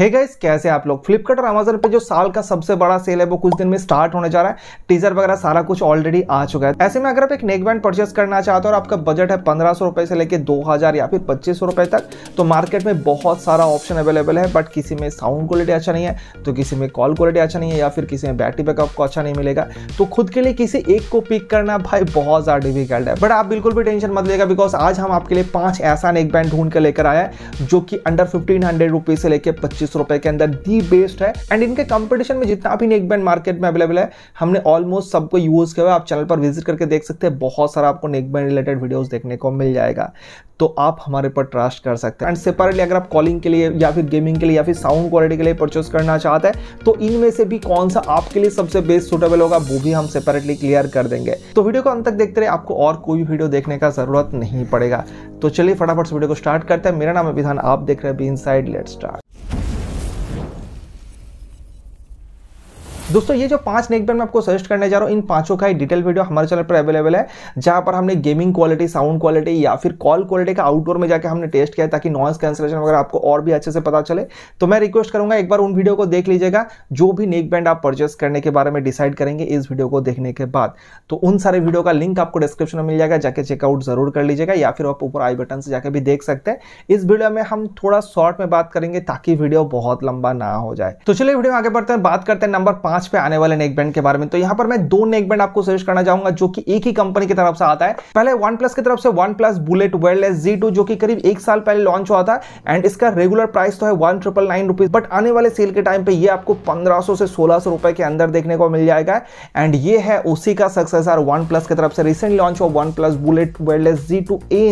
hey guys कैसे आप लोग फ्लिपकार्ट और अमेजन पे जो साल का सबसे बड़ा सेल है वो कुछ दिन में स्टार्ट होने जा रहा है टीजर वगैरह सारा कुछ ऑलरेडी आ चुका है ऐसे में अगर आप एक नेक बैंड परचेस करना चाहते हो और आपका बजट है पंद्रह सौ रुपए से लेकर दो हजार या फिर पच्चीस सौ रुपए तक तो मार्केट में बहुत सारा ऑप्शन अवेलेबल है बट किसी में साउंड क्वालिटी अच्छा नहीं है तो किसी में कॉल क्वालिटी अच्छा नहीं है या फिर किसी में बैटरी बैकअप को अच्छा नहीं मिलेगा तो खुद के लिए किसी एक को पिक करना भाई बहुत ज़्यादा डिफिकल्ट है बट आप बिल्कुल भी टेंशन मत लेगा बिकॉज आज हम आपके लिए पांच ऐसा नेक बैंड ढूंढ कर लेकर आया है जो कि अंडर फिफ्टीन हंड्रेड रुपीज़ से लेकर पच्चीस पच्चीस रुपए के अंदर दी बेस्ट है एंड इनके कंपटीशन में जितना भी नेक बैंड मार्केट में अवेलेबल है हमने ऑलमोस्ट सबको यूज किया हुआ आप चैनल पर विजिट करके देख सकते हैं बहुत सारा आपको नेक बैंड रिलेटेड वीडियोज देखने को मिल जाएगा तो आप हमारे पर ट्रस्ट कर सकते हैं एंड सेपरेटली अगर आप कॉलिंग के लिए या फिर गेमिंग के लिए या फिर साउंड क्वालिटी के लिए परचेस करना चाहते हैं तो इनमें से भी कौन सा आपके लिए सबसे बेस्ट सुटेबल होगा वो भी हम सेपरेटली क्लियर कर देंगे तो वीडियो को अंत तक देखते रहे आपको और कोई वीडियो देखने का जरूरत नहीं पड़ेगा तो चलिए फटाफट से वीडियो को स्टार्ट करते हैं मेरा नाम है विधान आप देख रहे हैं बी इन लेट स्टार्ट दोस्तों ये जो पांच नेक बैंड मैं आपको सजेस्ट करने जा रहा हूँ इन पांचों का ही डिटेल वीडियो हमारे चैनल पर अवेलेबल है जहां पर हमने गेमिंग क्वालिटी साउंड क्वालिटी या फिर कॉल क्वालिटी का आउटडोर में जाकर हमने टेस्ट किया ताकि नॉइस कैंसलेशन वगैरह आपको और भी अच्छे से पता चले तो मैं रिक्वेस्ट करूंगा एक बार उन वीडियो को देख लीजिएगा जो भी नेक बैंड आप परचेस करने के बारे में डिसाइड करेंगे इस वीडियो को देखने के बाद तो उन सारे वीडियो का लिंक आपको डिस्क्रिप्शन में मिल जाएगा जाके चेकआउट जरूर कर लीजिएगा या फिर आप ऊपर आई बटन से जाकर भी देख सकते हैं इस वीडियो में हम थोड़ा शॉर्ट में बात करेंगे ताकि वीडियो बहुत लंबा ना हो जाए तो चलिए वीडियो आगे बढ़ते हैं बात करते हैं नंबर पांच पांच पे आने वाले नेक बैंड के बारे में तो यहां पर मैं दो नेक बैंड आपको सजेस्ट करना चाहूंगा जो कि एक ही कंपनी की तरफ से आता है पहले वन प्लस की तरफ से one plus bullet wireless Z two जो कि करीब एक साल पहले लॉन्च हुआ था एंड इसका रेगुलर प्राइस तो है one triple nine rupees but आने वाले सेल के टाइम पे ये आपको पंद्रह से सोलह सौ रुपए के अंदर देखने को मिल जाएगा एंड ये है उसी का सक्सेसर वन प्लस की तरफ से रिसेंट लॉन्च हुआ one plus bullet wireless Z two A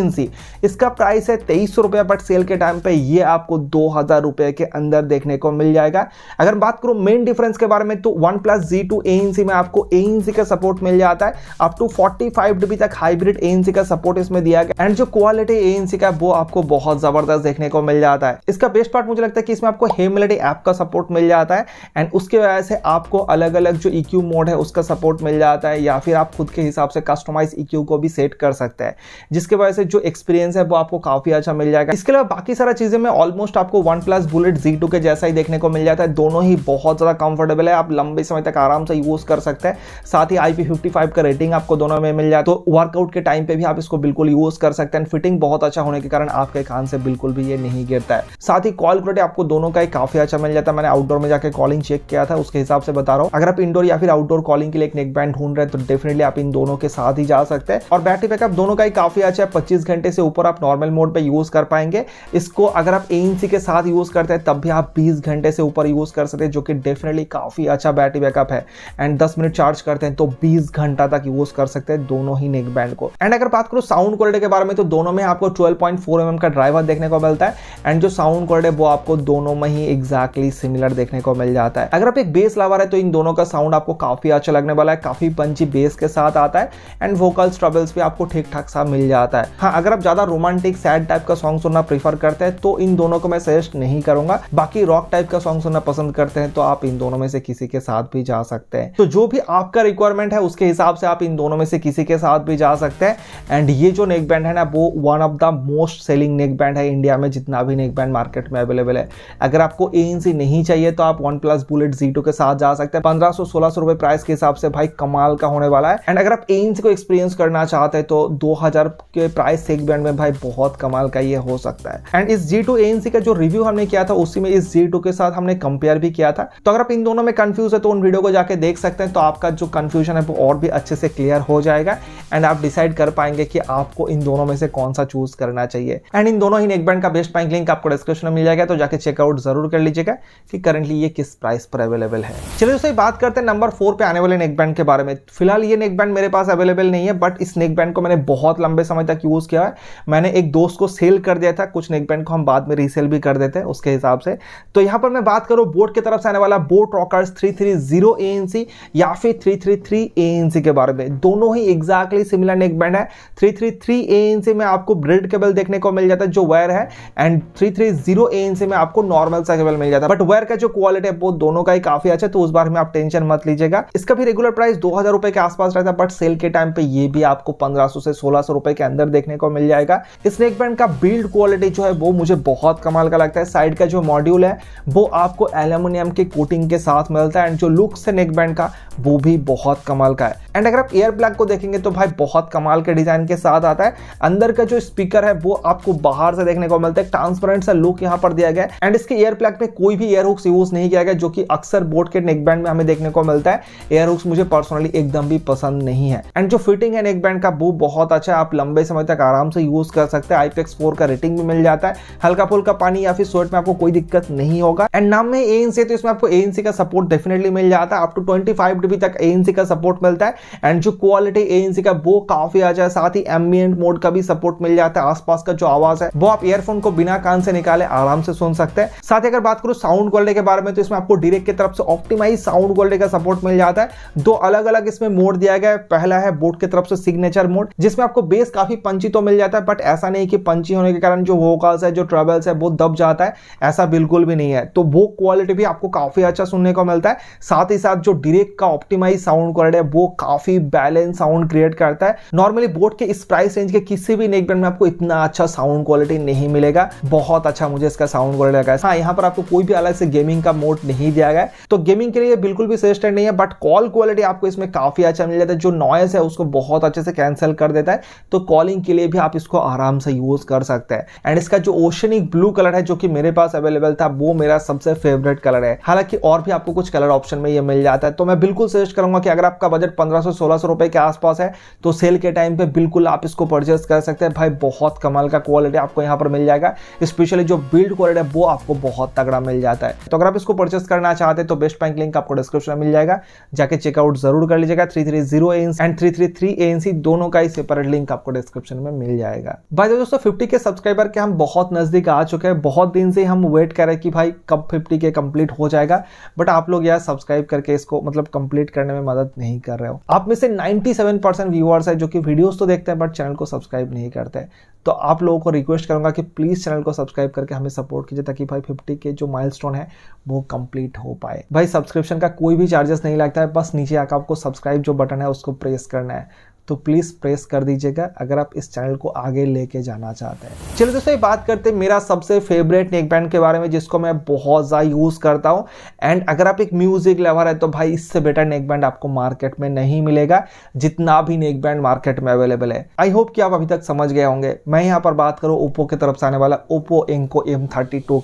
इसका प्राइस है तेईस सौ रुपया बट सेल के टाइम पे ये आपको दो हजार रुपए के अंदर देखने को मिल जाएगा अगर बात करूं मेन डिफरेंस के बारे में तो one plus Z two A में आपको ए का सपोर्ट मिल जाता है up to forty five dB तक हाइब्रिड ए का सपोर्ट इसमें दिया गया एंड जो क्वालिटी ए का वो आपको बहुत जबरदस्त देखने को मिल जाता है इसका बेस्ट पार्ट मुझे लगता है कि इसमें आपको हेमलेटी ऐप का सपोर्ट मिल जाता है एंड उसके वजह से आपको अलग अलग जो इक्यू e मोड है उसका सपोर्ट मिल जाता है या फिर आप खुद के हिसाब से कस्टमाइज इक्यू e को भी सेट कर सकते हैं जिसके वजह से जो एक्सपीरियंस है वो आपको काफी अच्छा मिल जाएगा इसके अलावा बाकी सारा चीजें में ऑलमोस्ट आपको one plus bullet Z two के जैसा ही देखने को मिल जाता है दोनों ही बहुत ज्यादा कंफर्टेबल है आप लंबे समय तक आराम से यूज़ कर सकते हैं साथ ही आई का रेटिंग आपको दोनों में मिल जाए तो वर्कआउट के टाइम पे भी आप इसको बिल्कुल यूज़ कर सकते हैं फिटिंग बहुत अच्छा होने के कारण आपके कान से बिल्कुल भी ये नहीं गिरता है साथ ही कॉल क्वालिटी आपको दोनों का ही काफ़ी अच्छा मिल जाता है मैंने आउटडोर में जाकर कॉलिंग चेक किया था उसके हिसाब से बता रहा हूँ अगर आप इंडोर या फिर आउटडोर कॉलिंग के लिए एक नेक बैंड ढूंढ रहे हैं तो डेफिनेटली आप इन दोनों के साथ ही जा सकते हैं और बैटरी बैकअप दोनों का ही काफ़ी अच्छा है पच्चीस घंटे से ऊपर आप नॉर्मल मोड पर यूज़ कर पाएंगे इसको अगर आप ए के साथ यूज़ करते हैं तब भी आप बीस घंटे से ऊपर यूज़ कर सकते हैं जो कि डेफिनेटली काफ़ी अच्छा बैटरी बैकअप है एंड 10 मिनट चार्ज करते हैं तो 20 घंटा तक यूज कर सकते हैं दोनों ही नेक बैंड को एंड अगर बात करो साउंड क्वालिटी के बारे में तो दोनों में आपको ट्वेल्व पॉइंट mm का ड्राइवर देखने को मिलता है एंड जो साउंड क्वालिटी वो आपको दोनों में ही एग्जैक्टली सिमिलर देखने को मिल जाता है अगर आप एक बेस लावा रहे तो इन दोनों का साउंड आपको काफी अच्छा लगने वाला है काफी पंची बेस के साथ आता है एंड वोकल स्ट्रबल्स भी आपको ठीक ठाक सा मिल जाता है हाँ अगर आप ज्यादा रोमांटिक सैड टाइप का सॉन्ग सुनना प्रीफर करते हैं तो इन दोनों को मैं सजेस्ट नहीं करूंगा बाकी रॉक टाइप का सॉन्ग सुनना पसंद करते हैं तो आप इन दोनों में से किसी के साथ भी जा सकते हैं तो जो भी आपका रिक्वायरमेंट है उसके हिसाब से आप इन दोनों में से किसी के साथ भी जा सकते हैं एंड ये जो नेक बैंड है ना वो one of the most selling neck band है इंडिया में जितना भी नेक बैंड मार्केट में अवेलेबल है अगर आपको ए नहीं चाहिए तो आप वन प्लस बुलेट जी के साथ जा सकते हैं पंद्रह सौ सोलह सौ रुपए प्राइस के हिसाब से भाई कमाल का होने वाला है एंड अगर आप ए को एक्सपीरियंस करना चाहते हैं तो दो हजार के प्राइस सेक बैंड में भाई बहुत कमाल का ये हो सकता है एंड इस जी टू ए का जो रिव्यू हमने किया था उसी में इस जी के साथ हमने कंपेयर भी किया था तो अगर आप इन दोनों में कंफ्यूज कंफ्यूज है तो उन वीडियो को जाके देख सकते हैं तो आपका जो कन्फ्यूजन है वो और भी अच्छे से क्लियर हो जाएगा एंड आप डिसाइड कर पाएंगे कि आपको इन दोनों में से कौन सा चूज करना चाहिए एंड इन दोनों ही नेकबैंड का बेस्ट बैंक लिंक आपको डिस्क्रिप्शन में मिल जाएगा तो जाके चेकआउट जरूर कर लीजिएगा कि करंटली ये किस प्राइस पर अवेलेबल है चलिए दोस्तों बात करते हैं नंबर फोर पे आने वाले नेकबैंड के बारे में फिलहाल ये नेकबैंड मेरे पास अवेलेबल नहीं है बट इस नेकबैंड को मैंने बहुत लंबे समय तक यूज़ किया है मैंने एक दोस्त को सेल कर दिया था कुछ नेकबैंड को हम बाद में रीसेल भी कर देते हैं उसके हिसाब से तो यहां पर मैं बात करूं बोट की तरफ से आने वाला बोट रॉकर्स थ्री थ्री या फिर three three three A N C के बारे में दोनों ही एग्जैक्टली सिमिलर नेक बैंड है three three three A N C में आपको ब्रिड केबल देखने को मिल जाता है जो वायर है and three three zero A N C में आपको नॉर्मल सा केबल मिल जाता है बट वायर का जो क्वालिटी है वो दोनों का ही काफी अच्छा है तो उस बारे में आप टेंशन मत लीजिएगा इसका भी रेगुलर प्राइस दो हजार रुपए के आसपास रहता है बट सेल के टाइम पे ये भी आपको पंद्रह सौ से सोलह सौ रुपए के अंदर देखने को मिल जाएगा इस नेक बैंड का बिल्ड क्वालिटी जो है वो मुझे बहुत कमाल का लगता है साइड का जो मॉड्यूल है वो आपको एल्यूमिनियम के कोटिंग के साथ मिलता है बैंड जो लुक्स है नेक बैंड का वो भी बहुत कमाल का है एंड अगर आप एयर प्लग को देखेंगे तो भाई बहुत कमाल के डिजाइन के साथ आता है अंदर का जो स्पीकर है वो आपको बाहर से देखने को मिलता है ट्रांसपेरेंट सा लुक यहाँ पर दिया गया है एंड इसके एयर प्लग में कोई भी एयर हुक्स यूज नहीं किया गया जो कि अक्सर बोट के नेक बैंड में हमें देखने को मिलता है एयर हुक्स मुझे पर्सनली एकदम भी पसंद नहीं है एंड जो फिटिंग है नेक बैंड का वो बहुत अच्छा है आप लंबे समय तक आराम से यूज कर सकते हैं आईपेक्स फोर का रेटिंग भी मिल जाता है हल्का फुल्का पानी या फिर स्वेट में आपको कोई दिक्कत नहीं होगा एंड नाम में ए है तो इसमें आपको ए का सपोर्ट डेफिनेट डेफिनेटली मिल जाता है up to twenty five dB तक एएनसी का सपोर्ट मिलता है एंड जो क्वालिटी एएनसी का वो काफी आ जाए साथ ही एमबियंट मोड का भी सपोर्ट मिल जाता है आसपास का जो आवाज है वो आप ईयरफोन को बिना कान से निकाले आराम से सुन सकते हैं साथ ही अगर बात करूं साउंड क्वालिटी के बारे में तो इसमें आपको डायरेक्ट की तरफ से ऑप्टिमाइज साउंड क्वालिटी का सपोर्ट मिल जाता है दो अलग अलग इसमें मोड दिया गया है पहला है बोट की तरफ से सिग्नेचर मोड जिसमें आपको बेस काफी पंची तो मिल जाता है बट ऐसा नहीं कि पंची होने के कारण जो वोकल्स है जो ट्रेवल्स है वो दब जाता है ऐसा बिल्कुल भी नहीं है तो वो क्वालिटी भी आपको काफी अच्छा सुनने को मिलता है साथ ही साथ जो डिरेक्ट का ऑप्टिमाइज साउंड क्वालिटी है वो काफी बैलेंस साउंड क्रिएट करता है नॉर्मली बोट के इस प्राइस रेंज के किसी भी नेक बैंड में आपको इतना अच्छा साउंड क्वालिटी नहीं मिलेगा बहुत अच्छा मुझे इसका साउंड क्वालिटी लगा है हाँ यहाँ पर आपको कोई भी अलग से गेमिंग का मोड नहीं दिया गया तो गेमिंग के लिए बिल्कुल भी सजेस्टेड नहीं है बट कॉल क्वालिटी आपको इसमें काफी अच्छा मिल जाता है जो नॉइस है उसको बहुत अच्छे से कैंसिल कर देता है तो कॉलिंग के लिए भी आप इसको आराम से यूज कर सकते हैं एंड इसका जो ओशनिक ब्लू कलर है जो कि मेरे पास अवेलेबल था वो मेरा सबसे फेवरेट कलर है हालांकि और भी आपको कुछ कलर ऑप्शन में ये मिल जाता है तो मैं बिल्कुल सजेस्ट करूंगा कि अगर आपका बजट पंद्रह सौ सोलह सौ रुपये के आसपास है तो सेल के टाइम पे बिल्कुल आप इसको परचेस कर सकते हैं भाई बहुत कमाल का क्वालिटी आपको यहाँ पर मिल जाएगा स्पेशली जो बिल्ड क्वालिटी है वो आपको बहुत तगड़ा मिल जाता है तो अगर आप इसको परचेस करना चाहते हैं तो बेस्ट बैंक लिंक आपको डिस्क्रिप्शन में मिल जाएगा जाके चेकआउट जरूर कर लीजिएगा three three zero and three three three ANC दोनों का ही सेपरेट लिंक आपको डिस्क्रिप्शन में मिल जाएगा भाई दोस्तों फिफ्टी के सब्सक्राइबर के हम बहुत नजदीक आ चुके हैं बहुत दिन से हम वेट कर रहे हैं कि भाई कब फिफ्टी के कंप्लीट हो जाएगा बट आप लोग यार सब्सक्राइब करके इसको मतलब कंप्लीट करने में मदद नहीं कर रहे हो आप में से 97 परसेंट व्यूअर्स है जो कि वीडियोस तो देखते हैं बट चैनल को सब्सक्राइब नहीं करते तो आप लोगों को रिक्वेस्ट करूंगा कि प्लीज़ चैनल को सब्सक्राइब करके हमें सपोर्ट कीजिए ताकि भाई फिफ्टी के जो माइल है वो कंप्लीट हो पाए भाई सब्सक्रिप्शन का कोई भी चार्जेस नहीं लगता है बस नीचे आकर आपको सब्सक्राइब जो बटन है उसको प्रेस करना है तो प्लीज़ प्रेस कर दीजिएगा अगर आप इस चैनल को आगे लेके जाना चाहते हैं चलिए दोस्तों ये बात करते हैं मेरा सबसे फेवरेट नेक बैंड के बारे में जिसको मैं बहुत ज़्यादा यूज़ करता हूँ एंड अगर आप एक म्यूज़िक लवर है तो भाई इससे बेटर नेक बैंड आपको मार्केट में नहीं मिलेगा जितना भी नेक बैंड मार्केट में अवेलेबल है आई होप कि आप अभी तक समझ गए होंगे मैं यहाँ पर बात करूँ ओप्पो की तरफ से आने वाला ओप्पो एंको एम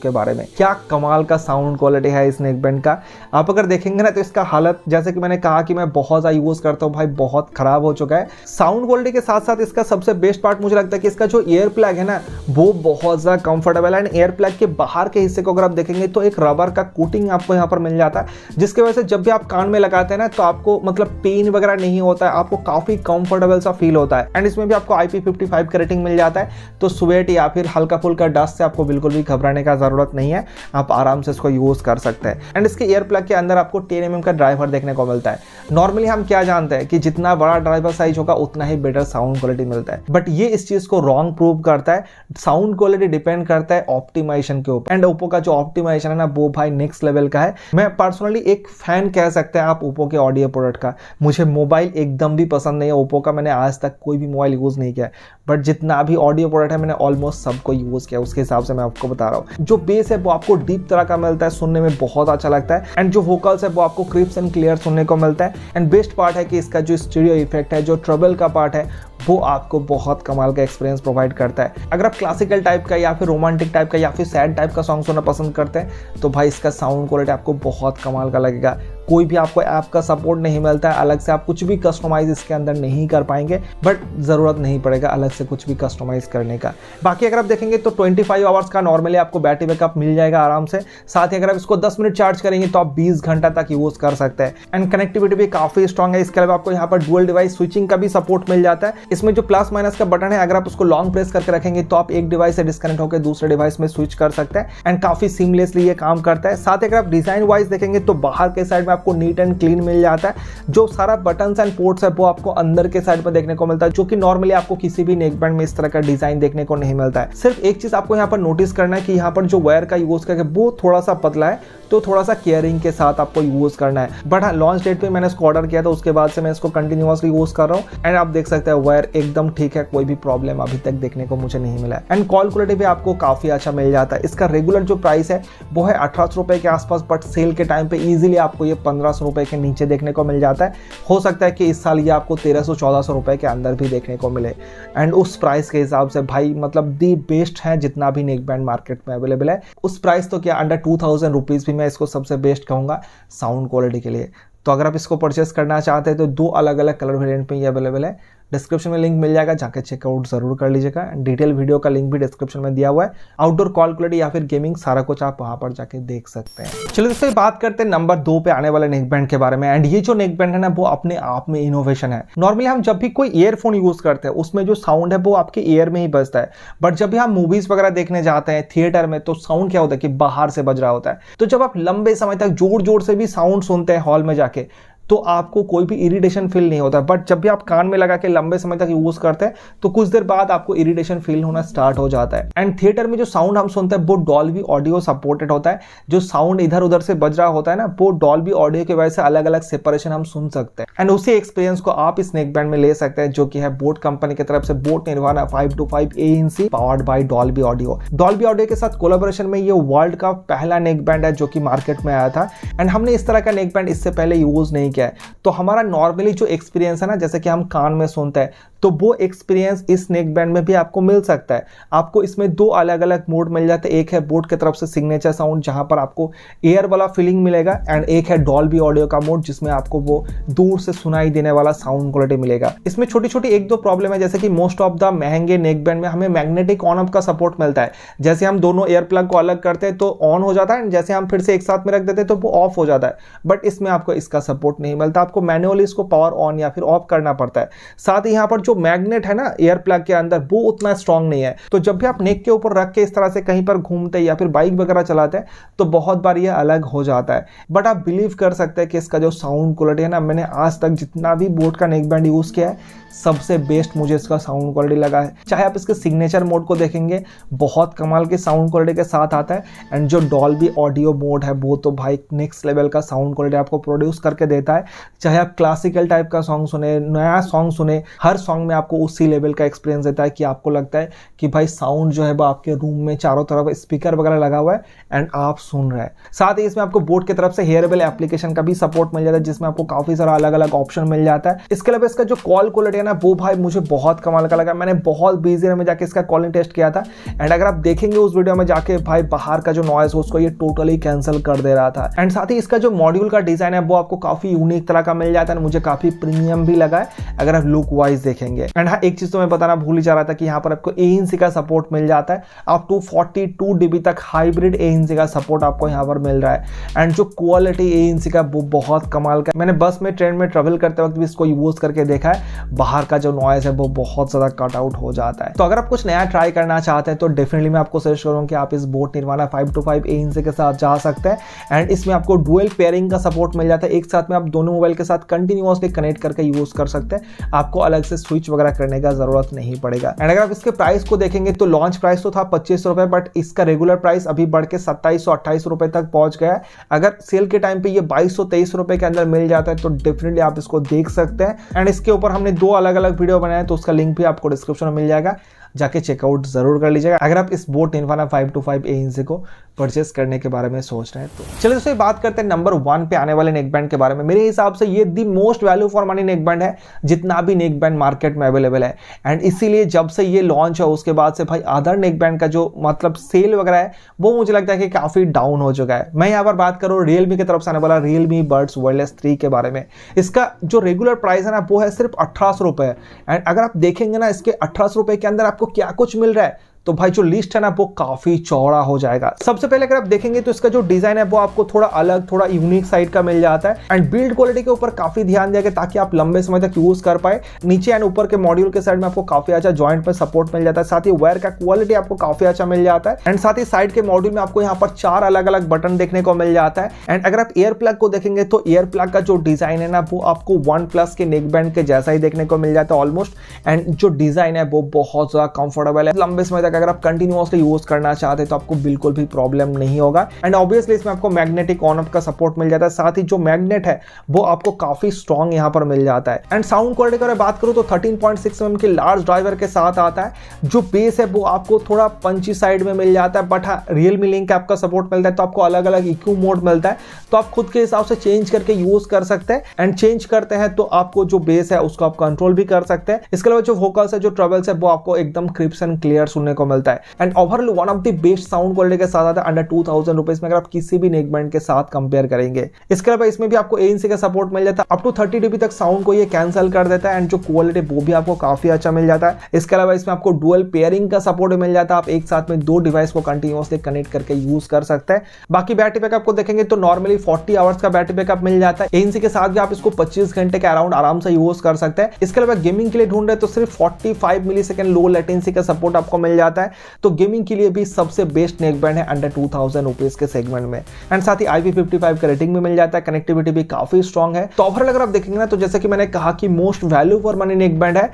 के बारे में क्या कमाल का साउंड क्वालिटी है इस नेक बैंड का आप अगर देखेंगे ना तो इसका हालत जैसे कि मैंने कहा कि मैं बहुत ज़्यादा यूज़ करता हूँ भाई बहुत ख़राब हो चुका है साउंड क्वालिटी के साथ साथ इसका सबसे बेस्ट पार्ट मुझे लगता है कि इसका जो एयर प्लग है ना वो बहुत ज़्यादा कंफर्टेबल है एंड एयर प्लग के बाहर के हिस्से को अगर आप देखेंगे तो एक रबर का कोटिंग आपको यहाँ पर मिल जाता है जिसकी वजह से जब भी आप कान में लगाते हैं ना तो आपको मतलब पेन वगैरह नहीं होता है आपको काफ़ी कंफर्टेबल सा फील होता है एंड इसमें भी आपको आई पी का रेटिंग मिल जाता है तो स्वेट या फिर हल्का फुल्का डस्ट से आपको बिल्कुल भी घबराने का ज़रूरत नहीं है आप आराम से इसको यूज़ कर सकते हैं एंड इसके एयर प्लग के अंदर आपको टेन एम का ड्राइवर देखने को मिलता है नॉर्मली हम क्या जानते हैं कि जितना बड़ा ड्राइवर साइज इंचों का उतना ही बेटर साउंड क्वालिटी मिलता है बट ये इस चीज को रॉन्ग प्रूव करता है साउंड क्वालिटी डिपेंड करता है ऑप्टिमाइजेशन के ऊपर एंड ओप्पो का जो ऑप्टिमाइजेशन है ना वो भाई नेक्स्ट लेवल का है मैं पर्सनली एक फैन कह सकते हैं आप ओप्पो के ऑडियो प्रोडक्ट का मुझे मोबाइल एकदम भी पसंद नहीं है ओप्पो का मैंने आज तक कोई भी मोबाइल यूज़ नहीं किया बट जितना भी ऑडियो प्रोडक्ट है मैंने ऑलमोस्ट सबको यूज़ किया उसके हिसाब से मैं आपको बता रहा हूँ जो बेस है वो आपको डीप तरह का मिलता है सुनने में बहुत अच्छा लगता है एंड जो वोकल्स है वो आपको क्रिप्स एंड क्लियर सुनने को मिलता है एंड बेस्ट पार्ट है कि इसका जो स्टूडियो इफेक्ट है जो स्ट्रगल का पार्ट है वो आपको बहुत कमाल का एक्सपीरियंस प्रोवाइड करता है अगर आप क्लासिकल टाइप का या फिर रोमांटिक टाइप का या फिर सैड टाइप का सॉन्ग सुनना पसंद करते हैं तो भाई इसका साउंड क्वालिटी आपको बहुत कमाल का लगेगा कोई भी आपको ऐप का सपोर्ट नहीं मिलता है अलग से आप कुछ भी कस्टमाइज इसके अंदर नहीं कर पाएंगे बट ज़रूरत नहीं पड़ेगा अलग से कुछ भी कस्टमाइज करने का बाकी अगर आप देखेंगे तो 25 फाइव आवर्स का नॉर्मली आपको बैटरी बैकअप मिल जाएगा आराम से साथ ही अगर आप इसको 10 मिनट चार्ज करेंगे तो आप 20 घंटा तक यूज़ कर सकते हैं एंड कनेक्टिविटी भी काफ़ी स्ट्रॉग है इसके अलावा आपको यहाँ पर डुअल डिवाइस स्विचिंग का भी सपोर्ट मिल जाता है इसमें जो प्लस माइनस का बटन है अगर आप उसको लॉन्ग प्रेस करके रखेंगे तो आप एक डिवाइस से डिस्कनेक्ट होकर दूसरे डिवाइस में स्विच कर सकते हैं एंड काफ़ी सीमलेसली ये काम करता है साथ ही अगर आप डिज़ाइन वाइज देखेंगे तो बाहर के साइड में में आपको नीट एंड क्लीन मिल जाता है जो सारा बटन एंड पोर्ट्स है वो आपको अंदर के साइड में देखने को मिलता है जो कि नॉर्मली आपको किसी भी नेकबैंड में इस तरह का डिजाइन देखने को नहीं मिलता है सिर्फ एक चीज आपको यहाँ पर नोटिस करना है कि यहाँ पर जो वायर का यूज करके वो थोड़ा सा पतला है तो थोड़ा सा केयरिंग के साथ आपको यूज करना है बट हाँ लॉन्च डेट पे मैंने इसको ऑर्डर किया था उसके बाद से मैं इसको कंटिन्यूसली यूज कर रहा हूँ एंड आप देख सकते हैं वायर एकदम ठीक है कोई भी प्रॉब्लम अभी तक देखने को मुझे नहीं मिला एंड कॉल क्वालिटी भी आपको काफी अच्छा मिल जाता है इसका रेगुलर जो प्राइस है वो है अठारह के आसपास बट सेल के टाइम पे इजिली आपको ये पंद्रह सौ रुपये के नीचे देखने को मिल जाता है हो सकता है कि इस साल ये आपको तेरह सौ चौदह सौ रुपये के अंदर भी देखने को मिले एंड उस प्राइस के हिसाब से भाई मतलब दी बेस्ट है जितना भी नेक बैंड मार्केट में अवेलेबल है उस प्राइस तो क्या अंडर टू थाउजेंड रुपीज़ भी मैं इसको सबसे बेस्ट कहूँगा साउंड क्वालिटी के लिए तो अगर आप इसको परचेस करना चाहते हैं तो दो अलग अलग कलर वेरियंट में ये अवेलेबल है डिस्क्रिप्शन में लिंक मिल जाएगा जाके चेकआउट जरूर कर लीजिएगा एंड डिटेल वीडियो का लिंक भी डिस्क्रिप्शन में दिया हुआ है आउटडोर कॉल क्वालिटी या फिर गेमिंग सारा कुछ आप वहां पर जाके देख सकते हैं चलिए दोस्तों बात करते हैं नंबर दो पे आने वाले नेक बैंड के बारे में एंड ये जो नेक बैंड है ना वो अपने आप में इनोवेशन है नॉर्मली हम जब भी कोई ईयरफोन यूज करते हैं उसमें जो साउंड है वो आपके ईयर में ही बजता है बट जब भी हम मूवीज वगैरह देखने जाते हैं थिएटर में तो साउंड क्या होता है कि बाहर से बज रहा होता है तो जब आप लंबे समय तक जोर जोर से भी साउंड सुनते हैं हॉल में जाके तो आपको कोई भी इरिटेशन फील नहीं होता बट जब भी आप कान में लगा के लंबे समय तक यूज करते हैं तो कुछ देर बाद आपको इरिटेशन फील होना स्टार्ट हो जाता है एंड थिएटर में जो साउंड हम सुनते हैं वो डॉल्बी ऑडियो सपोर्टेड होता है जो साउंड इधर उधर से बज रहा होता है ना वो डॉल्बी ऑडियो की वजह से अलग अलग सेपरेशन हम सुन सकते हैं एंड उसी एक्सपीरियंस को आप नेक बैंड में ले सकते हैं जो कि है बोट कंपनी की तरफ से boat Nirvana five two five A C powered by Dolby audio Dolby audio के साथ कोलाबोरेशन में ये वर्ल्ड का पहला नेक बैंड है जो कि मार्केट में आया था एंड हमने इस तरह का नेक बैंड इससे पहले यूज नहीं किया क्या है तो हमारा नॉर्मली जो एक्सपीरियंस है ना जैसे कि हम कान में सुनते हैं तो वो एक्सपीरियंस इस नेक बैंड में भी आपको मिल सकता है आपको इसमें दो अलग अलग मोड मिल जाते हैं एक है बोट की तरफ से सिग्नेचर साउंड जहां पर आपको एयर वाला फीलिंग मिलेगा एंड एक है डॉल ऑडियो का मोड जिसमें आपको वो दूर से सुनाई देने वाला साउंड क्वालिटी मिलेगा इसमें छोटी छोटी एक दो प्रॉब्लम है जैसे कि मोस्ट ऑफ द महंगे नेक बैंड में हमें मैग्नेटिक ऑन ऑफ का सपोर्ट मिलता है जैसे हम दोनों एयर प्लग को अलग करते हैं तो ऑन हो जाता है एंड जैसे हम फिर से एक साथ में रख देते हैं तो वो ऑफ हो जाता है बट इसमें आपको इसका सपोर्ट नहीं मिलता आपको मैनुअली इसको पावर ऑन या फिर ऑफ करना पड़ता है साथ ही यहाँ पर जो जो मैग्नेट है ना एयर प्लग के अंदर वो उतना स्ट्रांग नहीं है तो जब भी आप नेक के ऊपर रख के इस तरह से कहीं पर घूमते या फिर बाइक वगैरह चलाते हैं तो बहुत बार ये अलग हो जाता है बट आप बिलीव कर सकते हैं कि इसका जो साउंड क्वालिटी है ना मैंने आज तक जितना भी बोट का नेक बैंड यूज़ किया है सबसे बेस्ट मुझे इसका साउंड क्वालिटी लगा है चाहे आप इसके सिग्नेचर मोड को देखेंगे बहुत कमाल के साउंड क्वालिटी के साथ आता है एंड जो डॉल ऑडियो मोड है वो तो भाई नेक्स्ट लेवल का साउंड क्वालिटी आपको प्रोड्यूस करके देता है चाहे आप क्लासिकल टाइप का सॉन्ग सुने नया सॉन्ग सुने हर सॉन्ग सॉन्ग में आपको उसी लेवल का एक्सपीरियंस देता है कि आपको लगता है कि भाई साउंड जो है वो आपके रूम में चारों तरफ स्पीकर वगैरह लगा हुआ है एंड आप सुन रहे हैं साथ ही इसमें आपको बोर्ड की तरफ से हेयरबेल एप्लीकेशन का भी सपोर्ट मिल जाता है जिसमें आपको काफ़ी सारा अलग अलग ऑप्शन मिल जाता है इसके अलावा इसका जो कॉल क्वालिटी है ना वो भाई मुझे बहुत कमाल का लगा मैंने बहुत बिजी में जाकर इसका कॉलिंग टेस्ट किया था एंड अगर आप देखेंगे उस वीडियो में जाके भाई बाहर का जो नॉइस उसको ये टोटली कैंसिल कर दे रहा था एंड साथ ही इसका जो मॉड्यूल का डिज़ाइन है वो आपको काफ़ी यूनिक तरह का मिल जाता है मुझे काफ़ी प्रीमियम भी लगा है अगर आप लुक वाइज देखेंगे मिलेंगे एंड हाँ एक चीज तो मैं बताना भूल ही जा रहा था कि यहाँ पर आपको एएनसी का सपोर्ट मिल जाता है आप टू फोर्टी टू डीबी तक हाइब्रिड एएनसी का सपोर्ट आपको यहाँ पर मिल रहा है एंड जो क्वालिटी एएनसी का वो बहुत कमाल का मैंने बस में ट्रेन में ट्रेवल करते वक्त भी इसको यूज करके देखा है बाहर का जो नॉइज है वो बहुत ज्यादा कट आउट हो जाता है तो अगर आप कुछ नया ट्राई करना चाहते हैं तो डेफिनेटली मैं आपको सजेस्ट करूँ कि आप इस बोट निर्माणा फाइव टू फाइव एएनसी के साथ जा सकते हैं एंड इसमें आपको डुअल पेयरिंग का सपोर्ट मिल जाता है एक साथ में आप दोनों मोबाइल के साथ कंटिन्यूसली कनेक्ट करके यूज कर सकते हैं आपको अलग से स्विच स्विच वगैरह करने का जरूरत नहीं पड़ेगा एंड अगर आप इसके प्राइस को देखेंगे तो लॉन्च प्राइस तो था पच्चीस रुपए बट इसका रेगुलर प्राइस अभी बढ़ के सत्ताईस सौ अट्ठाईस रुपए तक पहुंच गया अगर सेल के टाइम पे ये बाईस सौ तेईस रुपए के अंदर मिल जाता है तो डेफिनेटली आप इसको देख सकते हैं एंड इसके ऊपर हमने दो अलग अलग वीडियो बनाए तो उसका लिंक भी आपको डिस्क्रिप्शन में मिल जाएगा जाके चेकआउट ज़रूर कर लीजिएगा अगर आप इस बोट इन्फाना फाइव टू फाइव ए इंच को परचेस करने के बारे में सोच रहे हैं तो चलिए दोस्तों बात करते हैं नंबर वन पे आने वाले नेक बैंड के बारे में मेरे हिसाब से ये the most value for money neck band है जितना भी नेक बैंड मार्केट में अवेलेबल है एंड इसीलिए जब से ये लॉन्च है उसके बाद से भाई अदर नेक बैंड का जो मतलब सेल वगैरह है वो मुझे लगता है कि काफ़ी डाउन हो चुका है मैं यहाँ पर बात करूँ रियलमी की तरफ से आने वाला रियलमी बर्ड्स वर्डलेस थ्री के बारे में इसका जो रेगुलर प्राइस है ना वो है सिर्फ अठारह सौ रुपये एंड अगर आप देखेंगे ना इसके अठारह सौ रुपये के अंदर आपको आपको क्या कुछ मिल रहा है तो भाई जो लिस्ट है ना वो काफी चौड़ा हो जाएगा सबसे पहले अगर आप देखेंगे तो इसका जो डिजाइन है वो आपको थोड़ा अलग थोड़ा यूनिक साइड का मिल जाता है एंड बिल्ड क्वालिटी के ऊपर काफी ध्यान दिया गया ताकि आप लंबे समय तक यूज कर पाए नीचे एंड ऊपर के मॉड्यूल के साइड में आपको काफी अच्छा ज्वाइंट में सपोर्ट मिल जाता है साथ ही वायर का क्वालिटी आपको काफी अच्छा मिल जाता है एंड साथ ही साइड के मॉड्यूल में आपको यहाँ पर चार अलग अलग बटन देखने को मिल जाता है एंड अगर आप एयर प्लग को देखेंगे तो एयर प्लग का जो डिजाइन है ना वो आपको वन प्लस के नेक बैंड के जैसा ही देखने को मिल जाता है ऑलमोस्ट एंड जो डिजाइन है वो बहुत ज्यादा कंफर्टेबल है लंबे समय तक तक अगर आप कंटिन्यूसली यूज करना चाहते तो आपको बिल्कुल भी प्रॉब्लम नहीं होगा एंड ऑब्वियसली इसमें आपको मैग्नेटिक ऑन ऑफ का सपोर्ट मिल जाता है साथ ही जो मैग्नेट है वो आपको काफी स्ट्रॉन्ग यहाँ पर मिल जाता है एंड साउंड क्वालिटी अगर बात करूँ तो थर्टीन पॉइंट सिक्स एम के लार्ज ड्राइवर के साथ आता है जो बेस है वो आपको थोड़ा पंची साइड में मिल जाता है बट रियल मिलिंग का आपका सपोर्ट मिलता है तो आपको अलग अलग इक्यू मोड मिलता है तो आप खुद के हिसाब से चेंज करके यूज कर सकते हैं एंड चेंज करते हैं तो आपको जो बेस है उसको आप कंट्रोल भी कर सकते हैं इसके अलावा जो वोकल्स है जो ट्रेवल्स है वो आपको एकदम क्रिप्स एंड क्लियर सुनने को को मिलता है and overall one of the best sound quality के साथ आता है अंडर टू थाउजेंड रुपीज में अगर आप किसी भी नेक बैंड के साथ कंपेयर करेंगे इसके अलावा इसमें भी आपको एनसी का सपोर्ट मिल जाता है अप टू थर्टी डीबी तक साउंड को ये कैंसिल कर देता है एंड जो क्वालिटी वो भी आपको काफी अच्छा मिल जाता है इसके अलावा इसमें आपको डुअल पेयरिंग का सपोर्ट मिल जाता है आप एक साथ में दो डिवाइस को कंटिन्यूसली कनेक्ट करके यूज कर सकते हैं बाकी बैटरी बैकअप को देखेंगे तो नॉर्मली फोर्टी आवर्स का बैटरी बैकअप मिल जाता है एनसी के साथ भी आप इसको पच्चीस घंटे के अराउंड आराम से यूज कर सकते हैं इसके अलावा गेमिंग के लिए ढूंढ रहे तो सिर्फ forty five millisecond low latency का सपोर्ट आपको मिल जाता है जाता है तो गेमिंग के लिए भी सबसे बेस्ट नेक बैंड है अंडर टू थाउजेंड रुपीज के सेगमेंट में एंड साथ ही आई फिफ्टी फाइव का रेटिंग भी मिल जाता है कनेक्टिविटी भी काफी स्ट्रॉग है तो ऑफर अगर आप देखेंगे ना तो जैसे कि मैंने कहा कि most value for money neck band है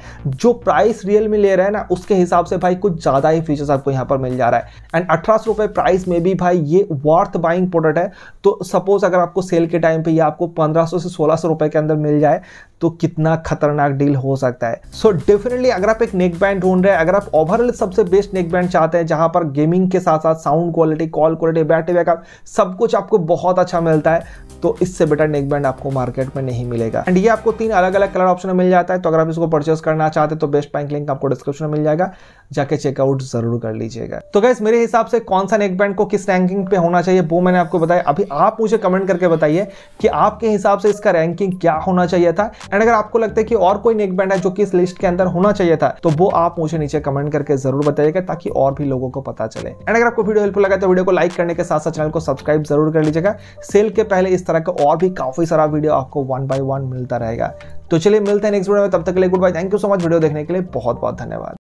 जो प्राइस रियल में ले रहे हैं ना उसके हिसाब से भाई कुछ ज्यादा ही फीचर्स आपको यहाँ पर मिल जा रहा है एंड अठारह रुपए प्राइस में भी भाई ये वर्थ बाइंग प्रोडक्ट है तो सपोज अगर आपको सेल के टाइम पे ये आपको पंद्रह से सोलह रुपए के अंदर मिल जाए तो कितना खतरनाक डील हो सकता है सो so, डेफिनेटली अगर आप एक नेक बैंड ढूंढ रहे हैं अगर आप ओवरऑल सबसे बेस्ट नेक बैंड चाहते हैं जहां पर गेमिंग के साथ साथ sound quality call quality battery backup सब कुछ आपको बहुत अच्छा मिलता है तो इससे बेटर नेक बैंड आपको मार्केट में नहीं मिलेगा एंड ये आपको तीन अलग अलग कलर ऑप्शन में मिल जाता है तो अगर आप इसको परचेस करना चाहते हैं तो बेस्ट बैंक लिंक आपको डिस्क्रिप्शन में मिल जाएगा जाके चेकआउट जरूर कर लीजिएगा तो गैस मेरे हिसाब से कौन सा नेक बैंड को किस रैंकिंग पे होना चाहिए वो मैंने आपको बताया अभी आप मुझे कमेंट करके बताइए कि आपके हिसाब से इसका रैंकिंग क्या होना चाहिए था एंड अगर आपको लगता है कि और कोई नेक बैंड है जो कि इस लिस्ट के अंदर होना चाहिए था तो वो आप मुझे नीचे कमेंट करके जरूर बताइएगा ताकि और भी लोगों को पता चले एंड अगर आपको वीडियो हेल्पफुल लगा तो वीडियो को लाइक करने के साथ साथ चैनल को सब्सक्राइब जरूर कर लीजिएगा सेल के पहले इस तरह का और भी काफी सारा वीडियो आपको वन बाय वन मिलता रहेगा तो चलिए मिलते हैं नेक्स्ट वीडियो में तब तक के लिए goodbye thank you so much video देखने के लिए बहुत बहुत धन्यवाद